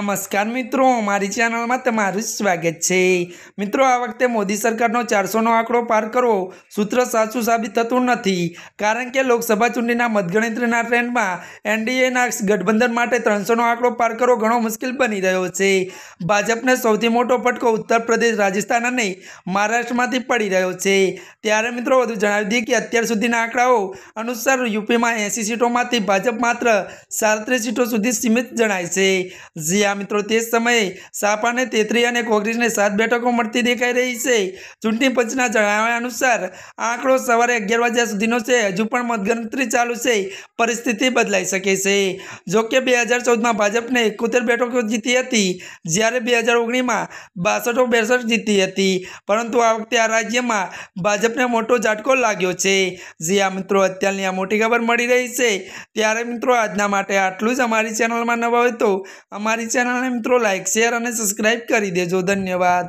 નમસ્કાર મિત્રો મારી ચેનલમાં તમારું સ્વાગત છે મિત્રો આ વખતે મોદી સરકારનો ચારસોનો આંકડો પાર કરવો સૂત્ર સાચું સાબિત થતું નથી કારણ કે લોકસભા ચૂંટણીના મતગણતરીના ટ્રેન્ડમાં એનડીએના ગઠબંધન માટે ત્રણસોનો આંકડો પાર કરવો ઘણો મુશ્કેલ બની રહ્યો છે ભાજપને સૌથી મોટો ફટકો ઉત્તર પ્રદેશ રાજસ્થાન અને મહારાષ્ટ્રમાંથી પડી રહ્યો છે ત્યારે મિત્રો વધુ જણાવી દઈએ કે અત્યાર સુધીના આંકડાઓ અનુસાર યુપીમાં એંસી સીટોમાંથી ભાજપ માત્ર સાડત્રીસ સીટો સુધી સીમિત જણાય છે રહ્યા મિત્રો તે સમયે સાપાને તેત્રી અને કોંગ્રેસને સાત બેઠકો મળતી દેખાઈ રહી છે ચૂંટણી પંચના જણાવ્યા અનુસાર આંકડો સવારે અગિયાર વાગ્યા સુધીનો છે હજુ પણ મતગણતરી ચાલુ છે પરિસ્થિતિ બદલાઈ શકે છે જોકે બે હજાર ચૌદમાં ભાજપને એકોતેર બેઠકો જીતી હતી જ્યારે બે હજાર ઓગણીમાં બાસઠો બેસઠ જીતી હતી પરંતુ આ વખતે આ રાજ્યમાં ભાજપને મોટો ઝાટકો લાગ્યો છે જે આ મિત્રો અત્યારની આ મોટી ખબર મળી રહી છે ત્યારે મિત્રો આજના માટે આટલું જ અમારી ચેનલમાં નવા હોય તો અમારી ચેનલને મિત્રો લાઈક શેર અને સબસ્ક્રાઈબ કરી દેજો ધન્યવાદ